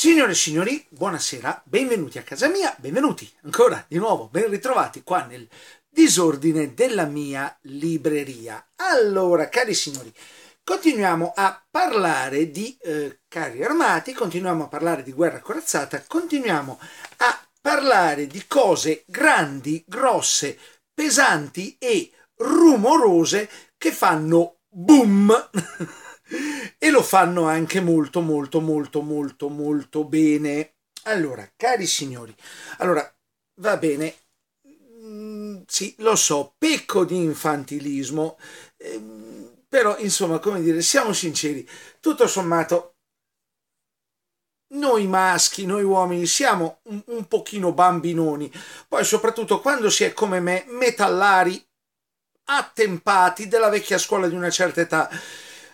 Signore e signori, buonasera, benvenuti a casa mia, benvenuti ancora di nuovo, ben ritrovati qua nel disordine della mia libreria. Allora, cari signori, continuiamo a parlare di eh, carri armati, continuiamo a parlare di guerra corazzata, continuiamo a parlare di cose grandi, grosse, pesanti e rumorose che fanno boom e lo fanno anche molto molto molto molto molto bene. Allora, cari signori, allora va bene, mm, sì, lo so, pecco di infantilismo, ehm, però insomma, come dire, siamo sinceri, tutto sommato noi maschi, noi uomini siamo un, un pochino bambinoni, poi soprattutto quando si è come me metallari attempati della vecchia scuola di una certa età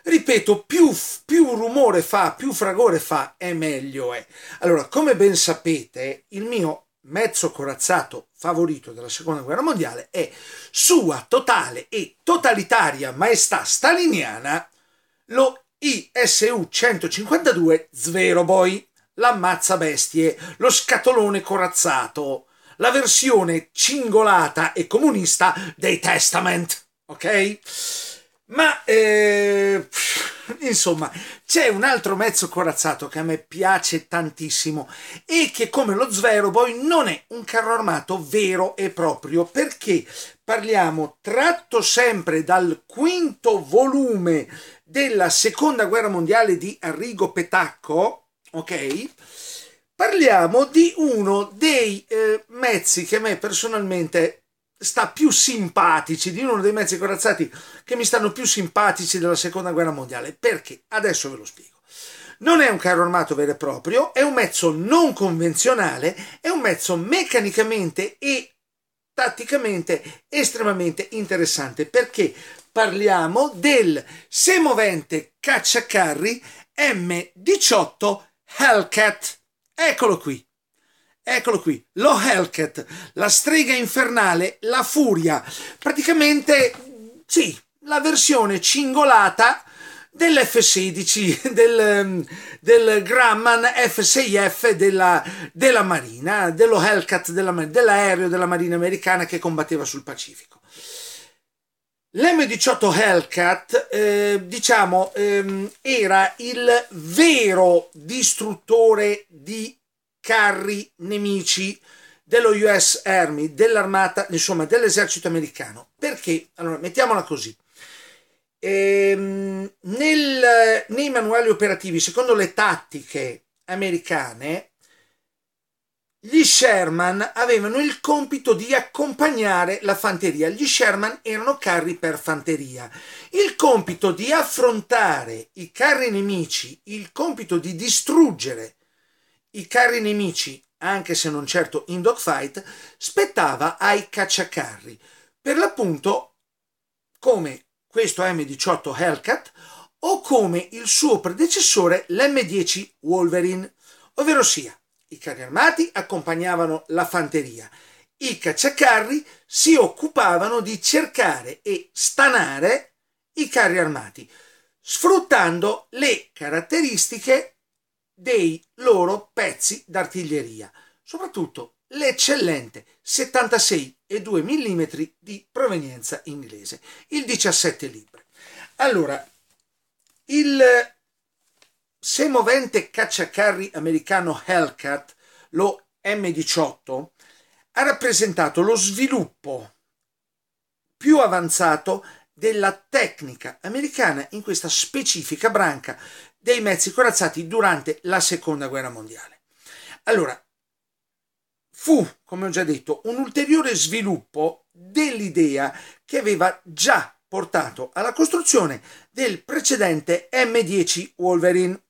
Ripeto, più, più, rumore fa, più fragore fa, è meglio è. Allora, come ben sapete, il mio mezzo corazzato favorito della seconda guerra mondiale è sua totale e totalitaria maestà staliniana lo ISU 152 Zveroboi, l'ammazza bestie, lo scatolone corazzato, la versione cingolata e comunista dei Testament, ok? Ma eh, insomma, c'è un altro mezzo corazzato che a me piace tantissimo e che, come lo Zvero, poi non è un carro armato vero e proprio perché parliamo tratto sempre dal quinto volume della seconda guerra mondiale di Arrigo Petacco. Ok, parliamo di uno dei eh, mezzi che a me personalmente sta più simpatici di uno dei mezzi corazzati che mi stanno più simpatici della seconda guerra mondiale. Perché? Adesso ve lo spiego. Non è un carro armato vero e proprio, è un mezzo non convenzionale, è un mezzo meccanicamente e tatticamente estremamente interessante perché parliamo del semovente cacciacarri M18 Hellcat. Eccolo qui. Eccolo qui, lo Hellcat, la strega infernale, la furia, praticamente sì, la versione cingolata dell'F-16, del, ehm, del Grumman F-6F della, della Marina, dello Hellcat della, dell'aereo della Marina americana che combatteva sul Pacifico. L'M18 Hellcat, eh, diciamo, ehm, era il vero distruttore di carri nemici dello US Army, dell'armata, insomma dell'esercito americano. Perché? Allora, mettiamola così. Ehm, nel, nei manuali operativi, secondo le tattiche americane, gli Sherman avevano il compito di accompagnare la fanteria. Gli Sherman erano carri per fanteria. Il compito di affrontare i carri nemici, il compito di distruggere i carri nemici, anche se non certo in dogfight, spettava ai cacciacarri, per l'appunto come questo M18 Hellcat o come il suo predecessore l'M10 Wolverine, ovvero sia i carri armati accompagnavano la fanteria, i cacciacarri si occupavano di cercare e stanare i carri armati, sfruttando le caratteristiche dei loro pezzi d'artiglieria, soprattutto l'eccellente 76,2 mm di provenienza inglese, il 17 libre. Allora, il semovente cacciacarri americano Hellcat, lo M18, ha rappresentato lo sviluppo più avanzato della tecnica americana in questa specifica branca dei mezzi corazzati durante la seconda guerra mondiale. Allora, fu, come ho già detto, un ulteriore sviluppo dell'idea che aveva già portato alla costruzione del precedente M10 Wolverine,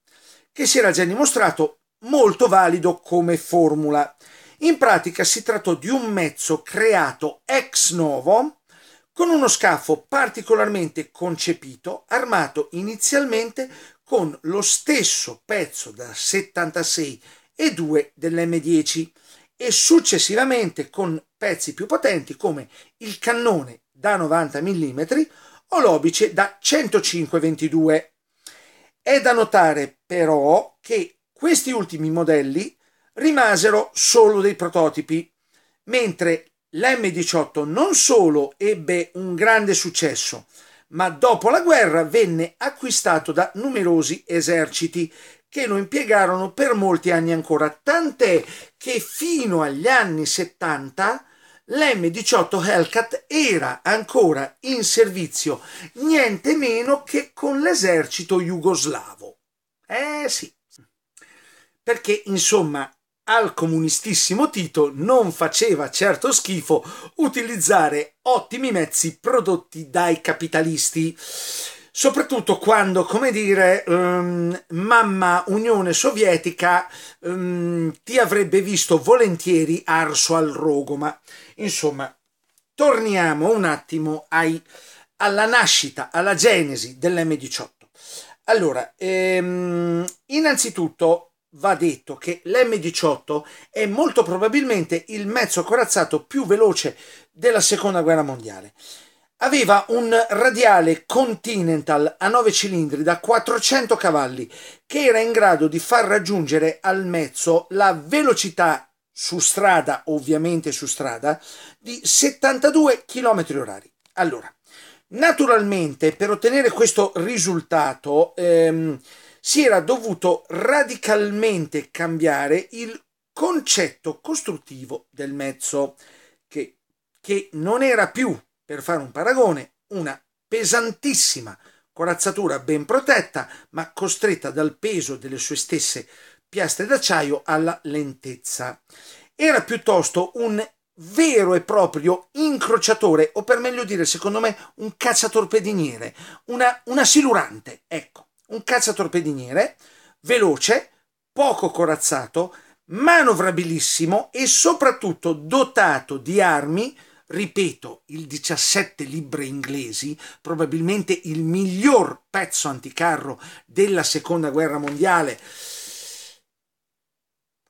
che si era già dimostrato molto valido come formula. In pratica si trattò di un mezzo creato ex novo con uno scafo particolarmente concepito, armato inizialmente con lo stesso pezzo da 76 e 2 dell'M10 e successivamente con pezzi più potenti come il cannone da 90 mm o l'obice da 105-22. È da notare però che questi ultimi modelli rimasero solo dei prototipi, mentre l'M18 non solo ebbe un grande successo, ma dopo la guerra venne acquistato da numerosi eserciti che lo impiegarono per molti anni ancora, tant'è che fino agli anni 70 l'M18 Hellcat era ancora in servizio, niente meno che con l'esercito jugoslavo. Eh sì, perché insomma al comunistissimo Tito non faceva certo schifo utilizzare ottimi mezzi prodotti dai capitalisti, soprattutto quando, come dire, um, mamma Unione Sovietica um, ti avrebbe visto volentieri arso al rogo, ma insomma, torniamo un attimo ai, alla nascita, alla genesi dell'M18. Allora, ehm, innanzitutto va detto che l'M18 è molto probabilmente il mezzo corazzato più veloce della seconda guerra mondiale. Aveva un radiale Continental a 9 cilindri da 400 cavalli che era in grado di far raggiungere al mezzo la velocità su strada, ovviamente su strada, di 72 km orari. Allora, naturalmente per ottenere questo risultato ehm, si era dovuto radicalmente cambiare il concetto costruttivo del mezzo, che, che non era più, per fare un paragone, una pesantissima corazzatura ben protetta, ma costretta dal peso delle sue stesse piastre d'acciaio alla lentezza. Era piuttosto un vero e proprio incrociatore, o per meglio dire, secondo me, un cacciatorpediniere, una, una silurante, ecco un cacciatorpediniere veloce, poco corazzato, manovrabilissimo e soprattutto dotato di armi, ripeto, il 17 libre inglesi, probabilmente il miglior pezzo anticarro della seconda guerra mondiale,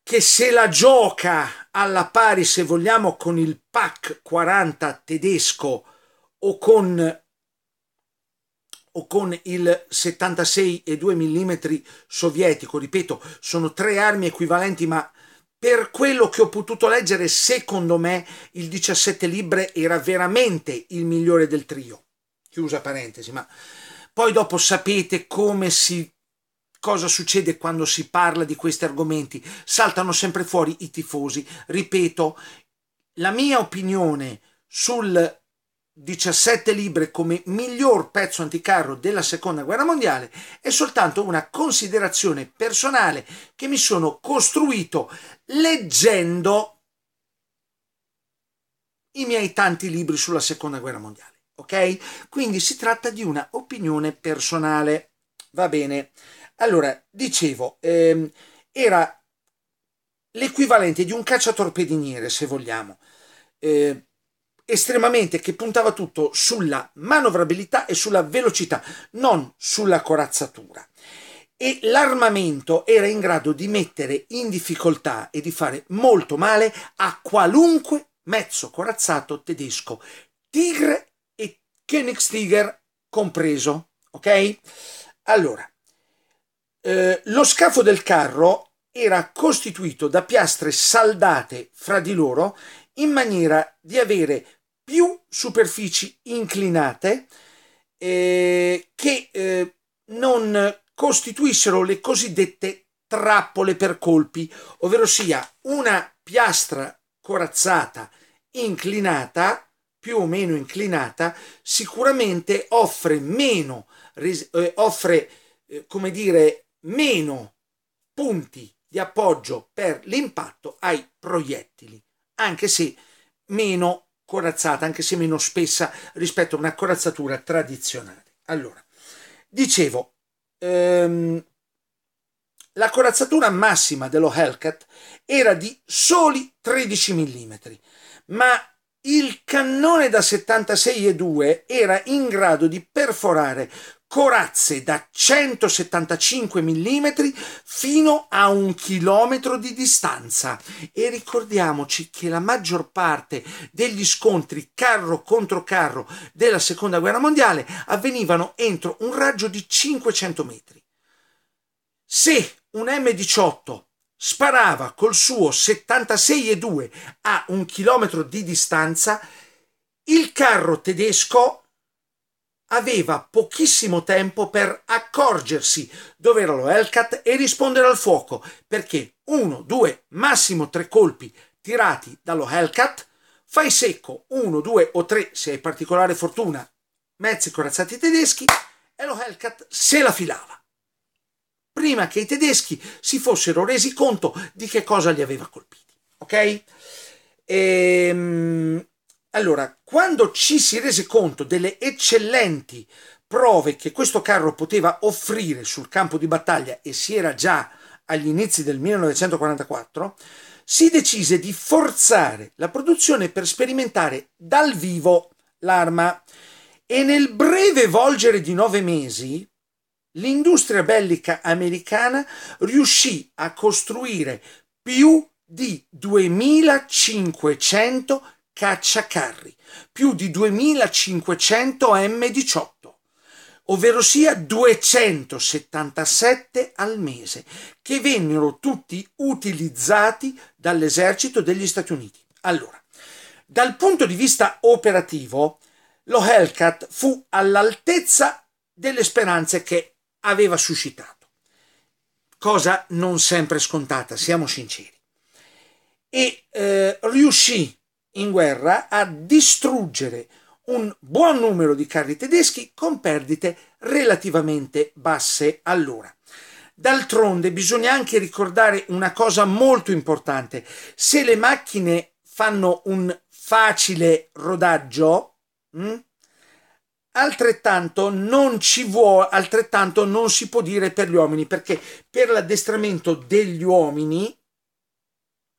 che se la gioca alla pari, se vogliamo, con il PAC 40 tedesco o con o con il 76,2 mm sovietico, ripeto, sono tre armi equivalenti, ma per quello che ho potuto leggere, secondo me il 17 libre era veramente il migliore del trio. Chiusa parentesi, ma poi dopo sapete come si cosa succede quando si parla di questi argomenti. Saltano sempre fuori i tifosi. Ripeto, la mia opinione sul 17 libre come miglior pezzo anticarro della seconda guerra mondiale è soltanto una considerazione personale che mi sono costruito leggendo i miei tanti libri sulla seconda guerra mondiale. Ok? Quindi si tratta di una opinione personale. Va bene. Allora, dicevo, ehm, era l'equivalente di un cacciatorpediniere, se vogliamo. Eh, estremamente che puntava tutto sulla manovrabilità e sulla velocità, non sulla corazzatura. E l'armamento era in grado di mettere in difficoltà e di fare molto male a qualunque mezzo corazzato tedesco, Tigre e Königstiger compreso. Ok? Allora, eh, lo scafo del carro era costituito da piastre saldate fra di loro in maniera di avere più superfici inclinate eh, che eh, non costituissero le cosiddette trappole per colpi, ovvero sia una piastra corazzata inclinata, più o meno inclinata, sicuramente offre meno, eh, offre, eh, come dire, meno punti di appoggio per l'impatto ai proiettili anche se meno corazzata, anche se meno spessa rispetto a una corazzatura tradizionale. Allora, dicevo, ehm, la corazzatura massima dello Hellcat era di soli 13 mm, ma il cannone da 76,2 era in grado di perforare corazze da 175 mm fino a un chilometro di distanza e ricordiamoci che la maggior parte degli scontri carro contro carro della seconda guerra mondiale avvenivano entro un raggio di 500 metri. Se un M18 sparava col suo 76,2 a un chilometro di distanza, il carro tedesco aveva pochissimo tempo per accorgersi dove era lo Hellcat e rispondere al fuoco, perché uno, due, massimo tre colpi tirati dallo Hellcat, fai secco uno, due o tre se hai particolare fortuna, mezzi corazzati tedeschi, e lo Hellcat se la filava. Prima che i tedeschi si fossero resi conto di che cosa li aveva colpiti. Ok? Ehm allora, quando ci si rese conto delle eccellenti prove che questo carro poteva offrire sul campo di battaglia e si era già agli inizi del 1944, si decise di forzare la produzione per sperimentare dal vivo l'arma e nel breve volgere di nove mesi l'industria bellica americana riuscì a costruire più di 2500 cacciacarri, più di 2500 M18, ovvero sia 277 al mese, che vennero tutti utilizzati dall'esercito degli Stati Uniti. Allora, dal punto di vista operativo, lo Hellcat fu all'altezza delle speranze che aveva suscitato. Cosa non sempre scontata, siamo sinceri. E eh, riuscì in guerra a distruggere un buon numero di carri tedeschi con perdite relativamente basse all'ora. D'altronde bisogna anche ricordare una cosa molto importante. Se le macchine fanno un facile rodaggio, mh, hm, altrettanto, non vuole, altrettanto non si può dire per gli uomini, perché per l'addestramento degli uomini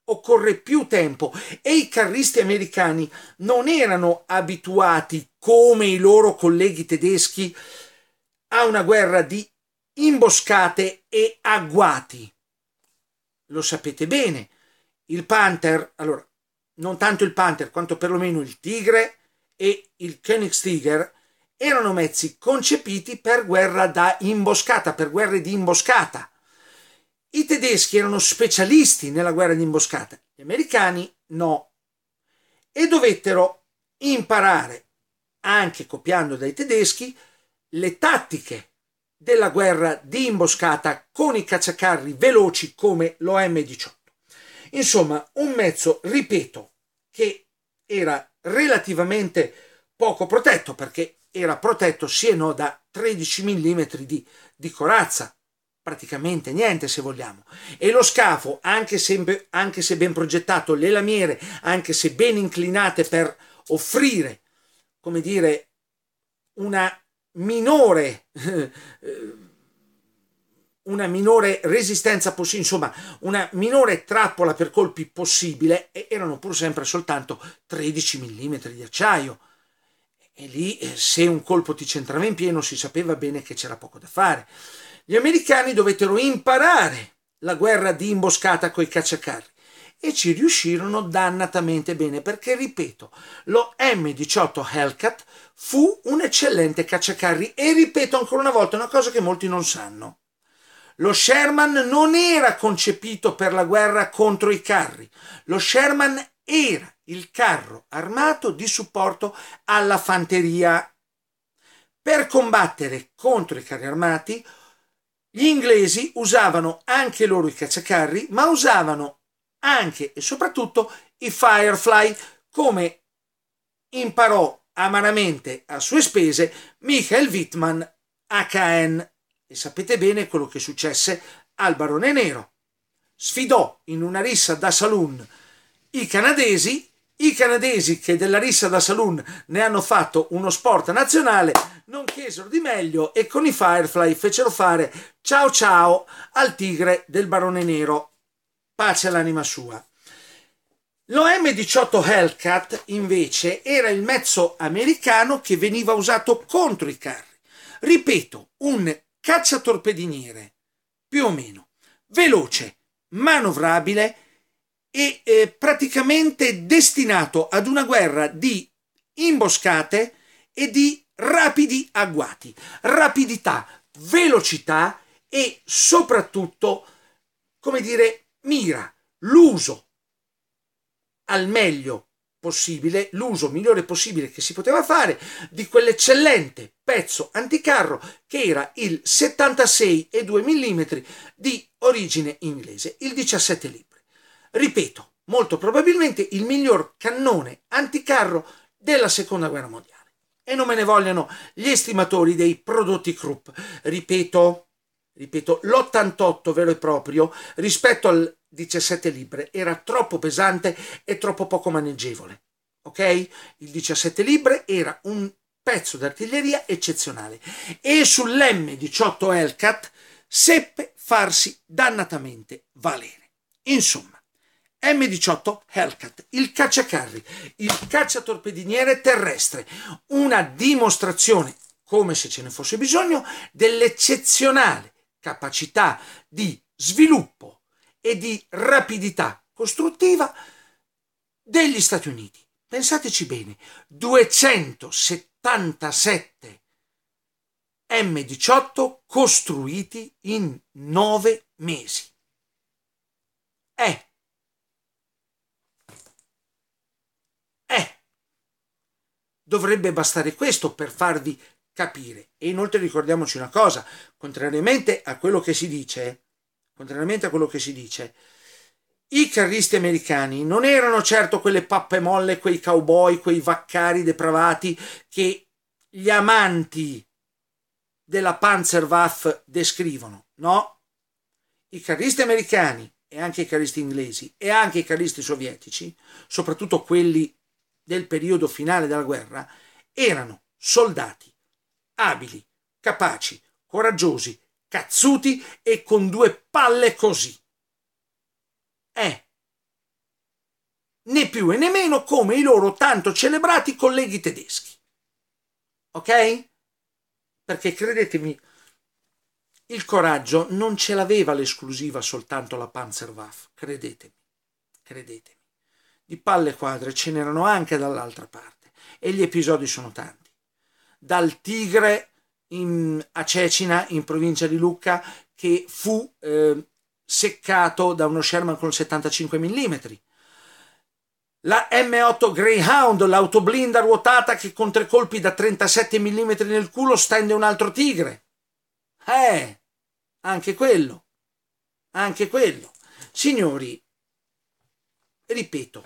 occorre più tempo e i carristi americani non erano abituati come i loro colleghi tedeschi a una guerra di imboscate e agguati. Lo sapete bene, il Panther, allora, non tanto il Panther quanto perlomeno il Tigre e il Königstiger erano mezzi concepiti per guerra da imboscata, per guerre di imboscata i tedeschi erano specialisti nella guerra di imboscata, gli americani no. E dovettero imparare, anche copiando dai tedeschi, le tattiche della guerra di imboscata con i cacciacarri veloci come l'OM-18. Insomma, un mezzo, ripeto, che era relativamente poco protetto perché era protetto sì e no da 13 mm di, di corazza, praticamente niente se vogliamo. E lo scafo, anche se, anche se ben progettato, le lamiere, anche se ben inclinate per offrire, come dire, una minore, eh, una minore resistenza possibile, insomma, una minore trappola per colpi possibile, erano pur sempre soltanto 13 mm di acciaio. E lì, eh, se un colpo ti centrava in pieno, si sapeva bene che c'era poco da fare. Gli americani dovettero imparare la guerra di imboscata con i cacciacarri e ci riuscirono dannatamente bene perché, ripeto, lo M18 Hellcat fu un eccellente cacciacarri e ripeto ancora una volta una cosa che molti non sanno. Lo Sherman non era concepito per la guerra contro i carri, lo Sherman era il carro armato di supporto alla fanteria. Per combattere contro i carri armati, gli inglesi usavano anche loro i cacciacarri, ma usavano anche e soprattutto i Firefly, come imparò amaramente a sue spese Michael Wittmann HN. E sapete bene quello che successe al barone nero. Sfidò in una rissa da saloon i canadesi i canadesi che della rissa da saloon ne hanno fatto uno sport nazionale non chiesero di meglio e con i Firefly fecero fare ciao ciao al tigre del barone nero. Pace all'anima sua. L'OM-18 Hellcat invece era il mezzo americano che veniva usato contro i carri. Ripeto, un cacciatorpediniere, più o meno, veloce, manovrabile e eh, praticamente destinato ad una guerra di imboscate e di rapidi agguati, rapidità, velocità e soprattutto, come dire, mira, l'uso al meglio possibile, l'uso migliore possibile che si poteva fare di quell'eccellente pezzo anticarro che era il 76,2 mm di origine inglese, il 17 libro ripeto, molto probabilmente il miglior cannone anticarro della seconda guerra mondiale. E non me ne vogliono gli estimatori dei prodotti Krupp. Ripeto, ripeto, l'88 vero e proprio rispetto al 17 libre era troppo pesante e troppo poco maneggevole. Ok? Il 17 libre era un pezzo d'artiglieria eccezionale e sull'M18 Hellcat seppe farsi dannatamente valere. Insomma, M18 Hellcat, il cacciacarri, il cacciatorpediniere terrestre, una dimostrazione, come se ce ne fosse bisogno, dell'eccezionale capacità di sviluppo e di rapidità costruttiva degli Stati Uniti. Pensateci bene, 277 M18 costruiti in nove mesi. È Eh, dovrebbe bastare questo per farvi capire. E inoltre ricordiamoci una cosa, contrariamente a quello che si dice, contrariamente a quello che si dice, i carristi americani non erano certo quelle pappe molle, quei cowboy, quei vaccari depravati che gli amanti della Panzerwaffe descrivono, no? I carristi americani e anche i carristi inglesi e anche i carristi sovietici, soprattutto quelli del periodo finale della guerra erano soldati abili, capaci, coraggiosi, cazzuti e con due palle così. Eh, né più e né meno come i loro tanto celebrati colleghi tedeschi. Ok? Perché credetemi, il coraggio non ce l'aveva l'esclusiva soltanto la Panzerwaffe, credetemi, credetemi di palle quadre ce n'erano anche dall'altra parte e gli episodi sono tanti. Dal Tigre in, a Cecina, in provincia di Lucca, che fu eh, seccato da uno Sherman con 75 mm. La M8 Greyhound, l'autoblinda ruotata che con tre colpi da 37 mm nel culo stende un altro tigre. Eh, anche quello, anche quello. Signori, ripeto,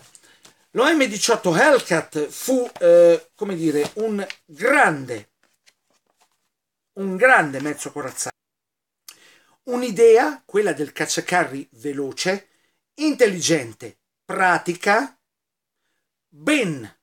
l'OM18 Hellcat fu, eh, come dire, un grande, un grande mezzo corazzato. Un'idea, quella del cacciacarri veloce, intelligente, pratica, ben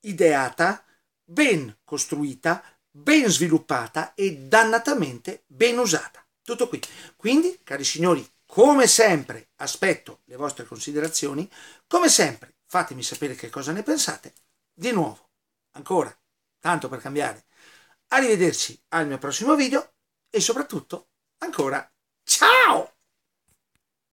ideata, ben costruita, ben sviluppata e dannatamente ben usata. Tutto qui. Quindi, cari signori, come sempre aspetto le vostre considerazioni, come sempre fatemi sapere che cosa ne pensate. Di nuovo, ancora, tanto per cambiare, arrivederci al mio prossimo video e soprattutto ancora ciao!